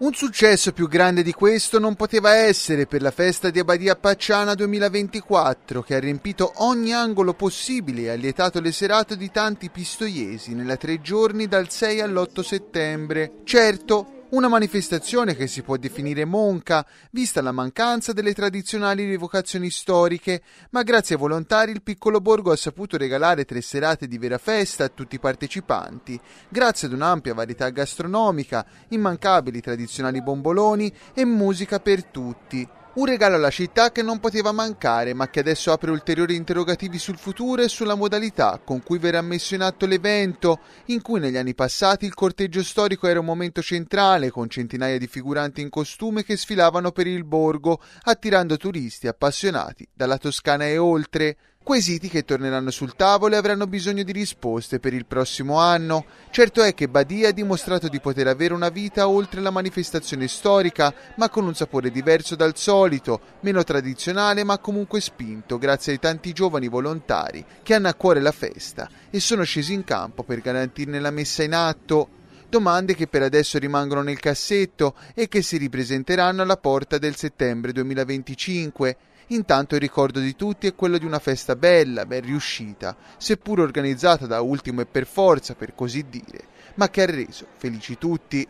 Un successo più grande di questo non poteva essere per la festa di Abadia Pacciana 2024, che ha riempito ogni angolo possibile e ha lietato le serate di tanti pistoiesi nella tre giorni dal 6 all'8 settembre. Certo, una manifestazione che si può definire monca, vista la mancanza delle tradizionali rivocazioni storiche, ma grazie ai volontari il piccolo borgo ha saputo regalare tre serate di vera festa a tutti i partecipanti, grazie ad un'ampia varietà gastronomica, immancabili tradizionali bomboloni e musica per tutti. Un regalo alla città che non poteva mancare, ma che adesso apre ulteriori interrogativi sul futuro e sulla modalità con cui verrà messo in atto l'evento, in cui negli anni passati il corteggio storico era un momento centrale, con centinaia di figuranti in costume che sfilavano per il borgo, attirando turisti appassionati dalla Toscana e oltre. Quesiti che torneranno sul tavolo e avranno bisogno di risposte per il prossimo anno. Certo è che Badia ha dimostrato di poter avere una vita oltre la manifestazione storica, ma con un sapore diverso dal solito, meno tradizionale ma comunque spinto grazie ai tanti giovani volontari che hanno a cuore la festa e sono scesi in campo per garantirne la messa in atto domande che per adesso rimangono nel cassetto e che si ripresenteranno alla porta del settembre 2025. Intanto il ricordo di tutti è quello di una festa bella, ben riuscita, seppur organizzata da ultimo e per forza, per così dire, ma che ha reso felici tutti.